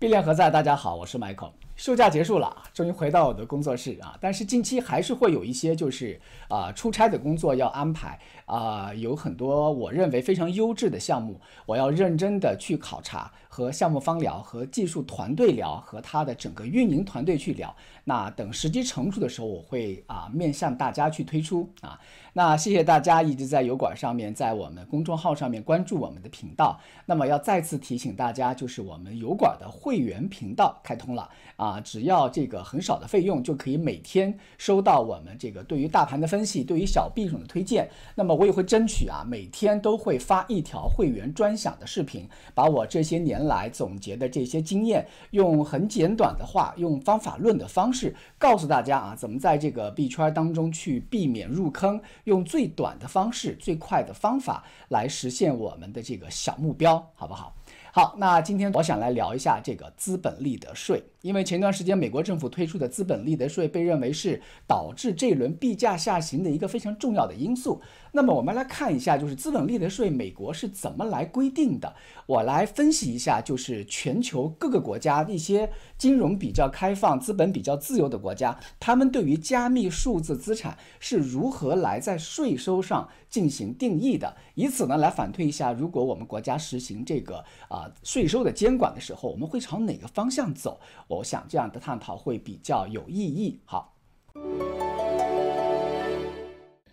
必莲何在？大家好，我是 Michael。休假结束了，终于回到我的工作室啊！但是近期还是会有一些就是啊出差的工作要安排啊，有很多我认为非常优质的项目，我要认真的去考察。和项目方聊，和技术团队聊，和他的整个运营团队去聊。那等时机成熟的时候，我会啊面向大家去推出啊。那谢谢大家一直在油管上面，在我们公众号上面关注我们的频道。那么要再次提醒大家，就是我们油管的会员频道开通了啊，只要这个很少的费用，就可以每天收到我们这个对于大盘的分析，对于小币种的推荐。那么我也会争取啊，每天都会发一条会员专享的视频，把我这些年。来总结的这些经验，用很简短的话，用方法论的方式告诉大家啊，怎么在这个币圈当中去避免入坑，用最短的方式、最快的方法来实现我们的这个小目标，好不好？好，那今天我想来聊一下这个资本利得税。因为前段时间美国政府推出的资本利得税被认为是导致这一轮币价下行的一个非常重要的因素。那么我们来看一下，就是资本利得税美国是怎么来规定的？我来分析一下，就是全球各个国家一些金融比较开放、资本比较自由的国家，他们对于加密数字资产是如何来在税收上进行定义的？以此呢来反推一下，如果我们国家实行这个啊税收的监管的时候，我们会朝哪个方向走？我想这样的探讨会比较有意义。好。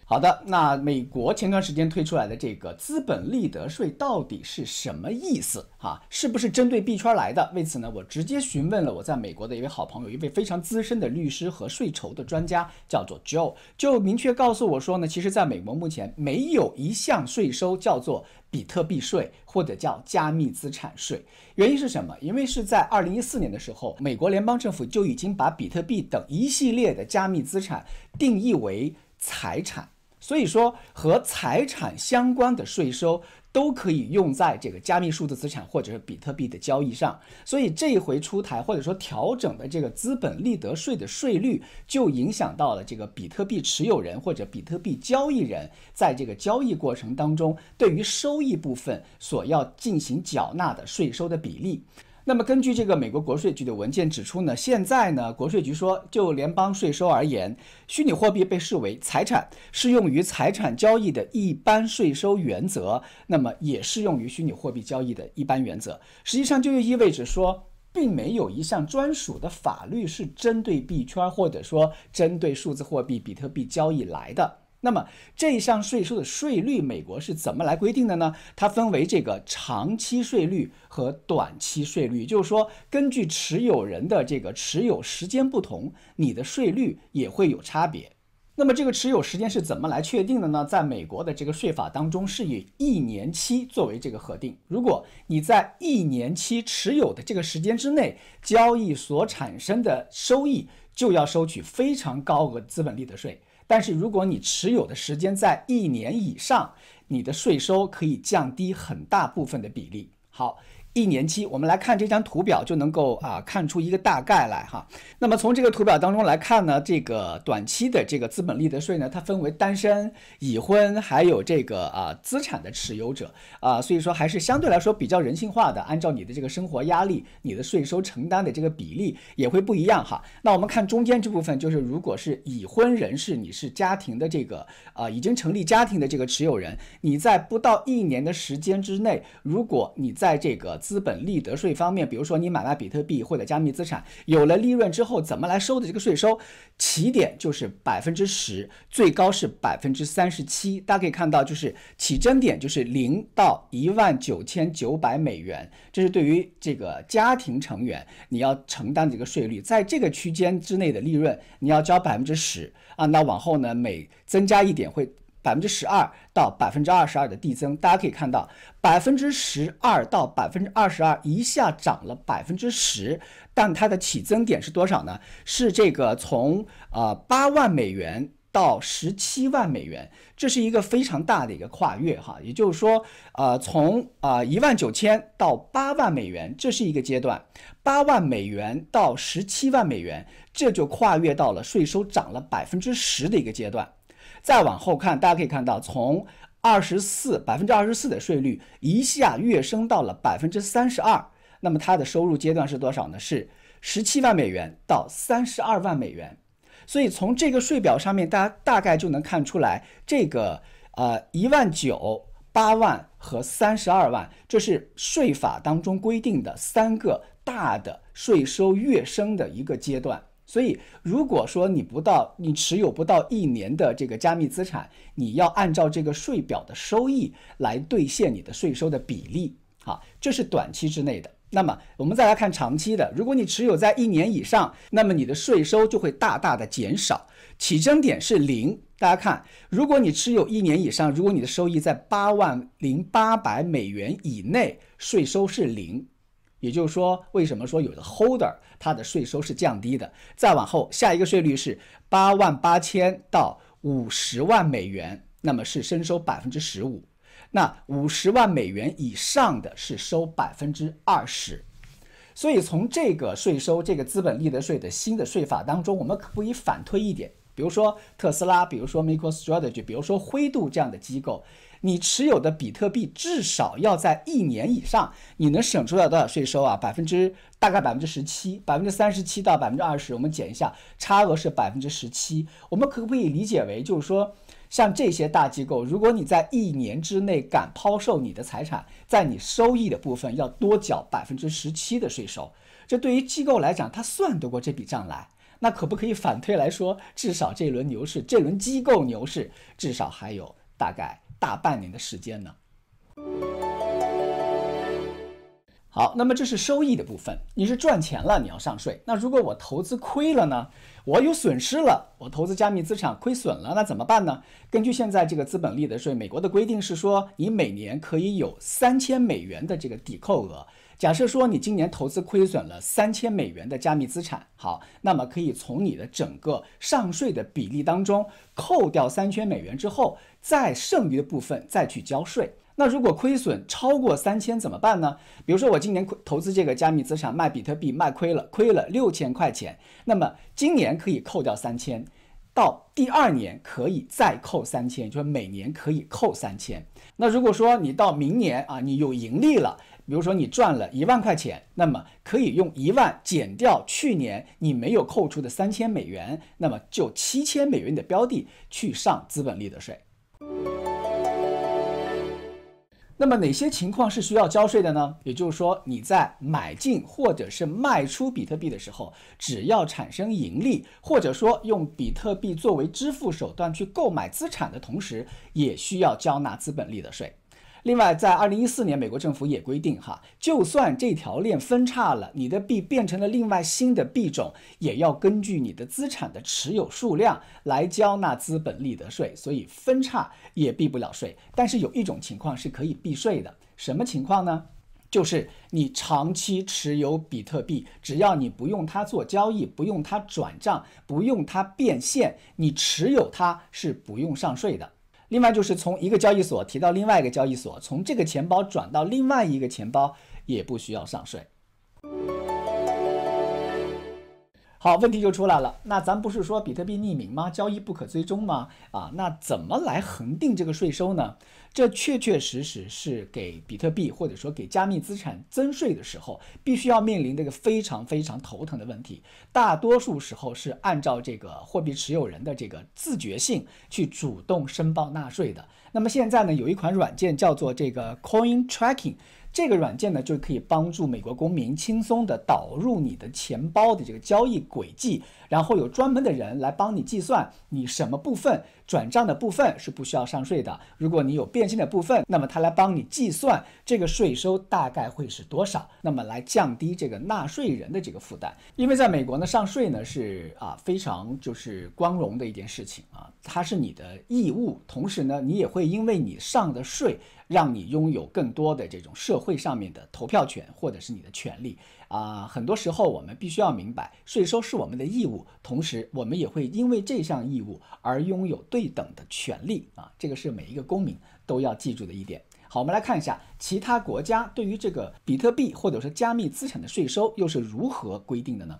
好的，那美国前段时间推出来的这个资本利得税到底是什么意思啊？是不是针对币圈来的？为此呢，我直接询问了我在美国的一位好朋友，一位非常资深的律师和税筹的专家，叫做 Joe，就明确告诉我说呢，其实，在美国目前没有一项税收叫做比特币税或者叫加密资产税。原因是什么？因为是在二零一四年的时候，美国联邦政府就已经把比特币等一系列的加密资产定义为财产。所以说，和财产相关的税收都可以用在这个加密数字资产或者是比特币的交易上。所以这一回出台或者说调整的这个资本利得税的税率，就影响到了这个比特币持有人或者比特币交易人在这个交易过程当中对于收益部分所要进行缴纳的税收的比例。那么根据这个美国国税局的文件指出呢，现在呢国税局说就联邦税收而言，虚拟货币被视为财产，适用于财产交易的一般税收原则，那么也适用于虚拟货币交易的一般原则。实际上就又意味着说，并没有一项专属的法律是针对币圈或者说针对数字货币比特币交易来的。那么这项税收的税率，美国是怎么来规定的呢？它分为这个长期税率和短期税率，就是说根据持有人的这个持有时间不同，你的税率也会有差别。那么这个持有时间是怎么来确定的呢？在美国的这个税法当中是以一年期作为这个核定，如果你在一年期持有的这个时间之内，交易所产生的收益就要收取非常高额资本利得税。但是如果你持有的时间在一年以上，你的税收可以降低很大部分的比例。好。一年期，我们来看这张图表就能够啊看出一个大概来哈。那么从这个图表当中来看呢，这个短期的这个资本利得税呢，它分为单身、已婚，还有这个啊资产的持有者啊，所以说还是相对来说比较人性化的。按照你的这个生活压力，你的税收承担的这个比例也会不一样哈。那我们看中间这部分，就是如果是已婚人士，你是家庭的这个啊已经成立家庭的这个持有人，你在不到一年的时间之内，如果你在这个资本利得税方面，比如说你买卖比特币或者加密资产，有了利润之后怎么来收的这个税收？起点就是百分之十，最高是百分之三十七。大家可以看到，就是起征点就是零到一万九千九百美元，这是对于这个家庭成员你要承担的这个税率，在这个区间之内的利润你要交百分之十啊。那往后呢，每增加一点会。百分之十二到百分之二十二的递增，大家可以看到，百分之十二到百分之二十二一下涨了百分之十，但它的起增点是多少呢？是这个从呃八万美元到十七万美元，这是一个非常大的一个跨越哈。也就是说，呃从啊一万九千到八万美元，这是一个阶段；八万美元到十七万美元，这就跨越到了税收涨了百分之十的一个阶段。再往后看，大家可以看到，从二十四百分之二十四的税率一下跃升到了百分之三十二。那么它的收入阶段是多少呢？是十七万美元到三十二万美元。所以从这个税表上面，大家大概就能看出来，这个呃一万九八万和三十二万，这是税法当中规定的三个大的税收跃升的一个阶段。所以，如果说你不到，你持有不到一年的这个加密资产，你要按照这个税表的收益来兑现你的税收的比例，啊，这是短期之内的。那么，我们再来看长期的，如果你持有在一年以上，那么你的税收就会大大的减少，起征点是零。大家看，如果你持有一年以上，如果你的收益在八万零八百美元以内，税收是零。也就是说，为什么说有的 holder 它的税收是降低的？再往后，下一个税率是八万八千到五十万美元，那么是征收百分之十五；那五十万美元以上的是收百分之二十。所以从这个税收、这个资本利得税的新的税法当中，我们可不以反推一点：比如说特斯拉，比如说 m i c r o s t r a t e g y 比如说灰度这样的机构。你持有的比特币至少要在一年以上，你能省出来多少税收啊？百分之大概百分之十七，百分之三十七到百分之二十，我们减一下，差额是百分之十七。我们可不可以理解为，就是说，像这些大机构，如果你在一年之内敢抛售你的财产，在你收益的部分要多缴百分之十七的税收，这对于机构来讲，他算得过这笔账来？那可不可以反推来说，至少这轮牛市，这轮机构牛市，至少还有大概？大半年的时间呢。好，那么这是收益的部分，你是赚钱了，你要上税。那如果我投资亏了呢？我有损失了，我投资加密资产亏损了，那怎么办呢？根据现在这个资本利得税，美国的规定是说，你每年可以有三千美元的这个抵扣额。假设说你今年投资亏损了三千美元的加密资产，好，那么可以从你的整个上税的比例当中扣掉三千美元之后，再剩余的部分再去交税。那如果亏损超过三千怎么办呢？比如说我今年亏投资这个加密资产卖比特币卖亏了，亏了六千块钱，那么今年可以扣掉三千，到第二年可以再扣三千，就是每年可以扣三千。那如果说你到明年啊，你有盈利了。比如说你赚了一万块钱，那么可以用一万减掉去年你没有扣除的三千美元，那么就七千美元的标的去上资本利得税。那么哪些情况是需要交税的呢？也就是说你在买进或者是卖出比特币的时候，只要产生盈利，或者说用比特币作为支付手段去购买资产的同时，也需要交纳资本利得税。另外，在二零一四年，美国政府也规定，哈，就算这条链分叉了，你的币变成了另外新的币种，也要根据你的资产的持有数量来交纳资本利得税。所以分叉也避不了税。但是有一种情况是可以避税的，什么情况呢？就是你长期持有比特币，只要你不用它做交易，不用它转账，不用它变现，你持有它是不用上税的。另外就是从一个交易所提到另外一个交易所，从这个钱包转到另外一个钱包，也不需要上税。好，问题就出来了。那咱不是说比特币匿名吗？交易不可追踪吗？啊，那怎么来恒定这个税收呢？这确确实实是给比特币或者说给加密资产增税的时候，必须要面临这个非常非常头疼的问题。大多数时候是按照这个货币持有人的这个自觉性去主动申报纳税的。那么现在呢，有一款软件叫做这个 Coin Tracking。这个软件呢就可以帮助美国公民轻松地导入你的钱包的这个交易轨迹，然后有专门的人来帮你计算你什么部分转账的部分是不需要上税的，如果你有变现的部分，那么他来帮你计算这个税收大概会是多少，那么来降低这个纳税人的这个负担。因为在美国呢，上税呢是啊非常就是光荣的一件事情啊，它是你的义务，同时呢你也会因为你上的税。让你拥有更多的这种社会上面的投票权，或者是你的权利啊。很多时候，我们必须要明白，税收是我们的义务，同时我们也会因为这项义务而拥有对等的权利啊。这个是每一个公民都要记住的一点。好，我们来看一下其他国家对于这个比特币或者说加密资产的税收又是如何规定的呢？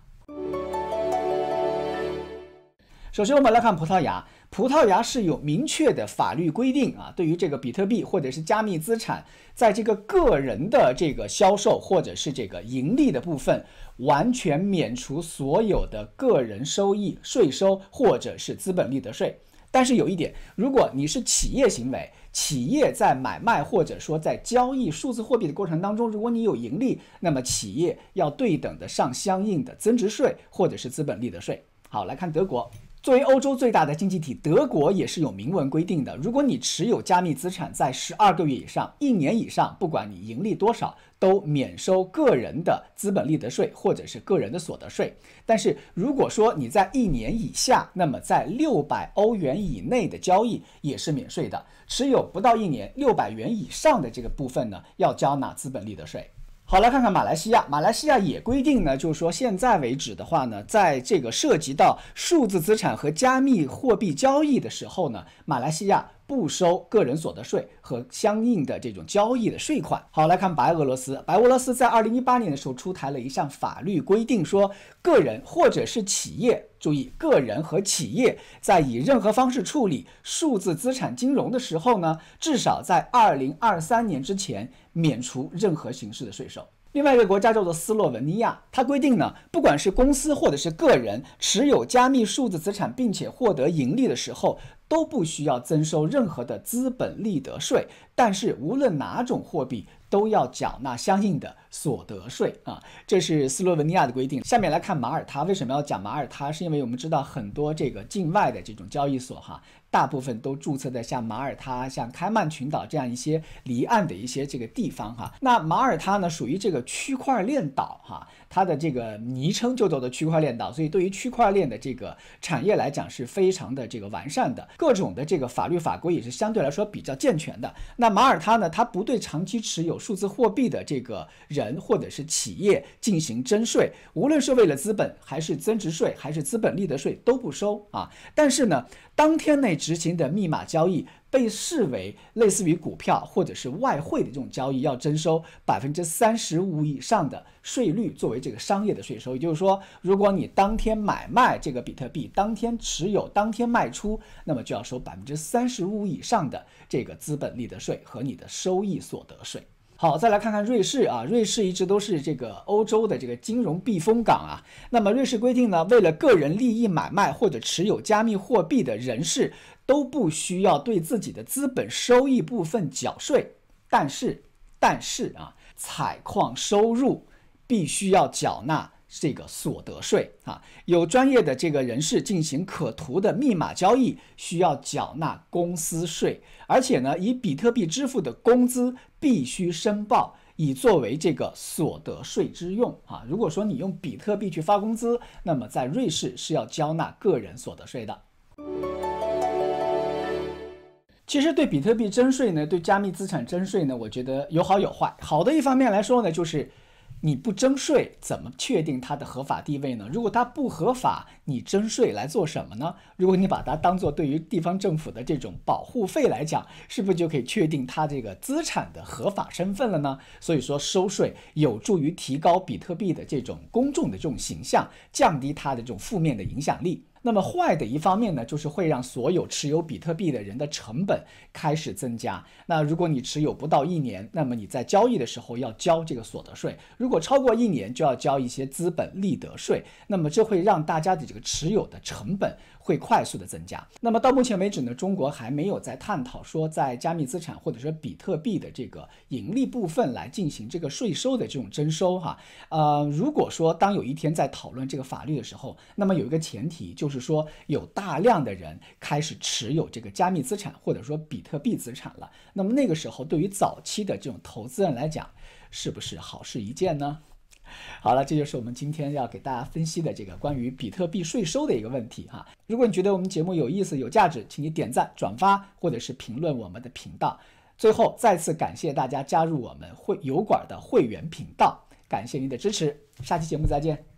首先，我们来看葡萄牙。葡萄牙是有明确的法律规定啊，对于这个比特币或者是加密资产，在这个个人的这个销售或者是这个盈利的部分，完全免除所有的个人收益税收或者是资本利得税。但是有一点，如果你是企业行为，企业在买卖或者说在交易数字货币的过程当中，如果你有盈利，那么企业要对等的上相应的增值税或者是资本利得税。好，来看德国。作为欧洲最大的经济体，德国也是有明文规定的。如果你持有加密资产在十二个月以上、一年以上，不管你盈利多少，都免收个人的资本利得税或者是个人的所得税。但是如果说你在一年以下，那么在六百欧元以内的交易也是免税的。持有不到一年、六百元以上的这个部分呢，要交纳资本利得税。好，来看看马来西亚。马来西亚也规定呢，就是说现在为止的话呢，在这个涉及到数字资产和加密货币交易的时候呢，马来西亚。不收个人所得税和相应的这种交易的税款。好，来看白俄罗斯。白俄罗斯在二零一八年的时候出台了一项法律规定，说个人或者是企业，注意个人和企业，在以任何方式处理数字资产金融的时候呢，至少在二零二三年之前免除任何形式的税收。另外一个国家叫做斯洛文尼亚，它规定呢，不管是公司或者是个人持有加密数字资产并且获得盈利的时候，都不需要征收任何的资本利得税，但是无论哪种货币都要缴纳相应的所得税啊，这是斯洛文尼亚的规定。下面来看马耳他，为什么要讲马耳他？是因为我们知道很多这个境外的这种交易所哈。大部分都注册在像马耳他、像开曼群岛这样一些离岸的一些这个地方哈。那马耳他呢，属于这个区块链岛哈，它的这个昵称就叫做区块链岛，所以对于区块链的这个产业来讲是非常的这个完善的，各种的这个法律法规也是相对来说比较健全的。那马耳他呢，它不对长期持有数字货币的这个人或者是企业进行征税，无论是为了资本还是增值税还是资本利得税都不收啊。但是呢，当天内。执行的密码交易被视为类似于股票或者是外汇的这种交易，要征收百分之三十五以上的税率作为这个商业的税收。也就是说，如果你当天买卖这个比特币，当天持有，当天卖出，那么就要收百分之三十五以上的这个资本利得税和你的收益所得税。好，再来看看瑞士啊，瑞士一直都是这个欧洲的这个金融避风港啊。那么瑞士规定呢，为了个人利益买卖或者持有加密货币的人士都不需要对自己的资本收益部分缴税，但是但是啊，采矿收入必须要缴纳。这个所得税啊，有专业的这个人士进行可图的密码交易，需要缴纳公司税，而且呢，以比特币支付的工资必须申报，以作为这个所得税之用啊。如果说你用比特币去发工资，那么在瑞士是要交纳个人所得税的。其实对比特币征税呢，对加密资产征税呢，我觉得有好有坏。好的一方面来说呢，就是。你不征税，怎么确定它的合法地位呢？如果它不合法，你征税来做什么呢？如果你把它当做对于地方政府的这种保护费来讲，是不是就可以确定它这个资产的合法身份了呢？所以说，收税有助于提高比特币的这种公众的这种形象，降低它的这种负面的影响力。那么坏的一方面呢，就是会让所有持有比特币的人的成本开始增加。那如果你持有不到一年，那么你在交易的时候要交这个所得税；如果超过一年，就要交一些资本利得税。那么这会让大家的这个持有的成本。会快速的增加。那么到目前为止呢，中国还没有在探讨说在加密资产或者说比特币的这个盈利部分来进行这个税收的这种征收哈。呃，如果说当有一天在讨论这个法律的时候，那么有一个前提就是说有大量的人开始持有这个加密资产或者说比特币资产了。那么那个时候对于早期的这种投资人来讲，是不是好事一件呢？好了，这就是我们今天要给大家分析的这个关于比特币税收的一个问题哈。如果你觉得我们节目有意思、有价值，请你点赞、转发或者是评论我们的频道。最后，再次感谢大家加入我们会油管的会员频道，感谢您的支持，下期节目再见。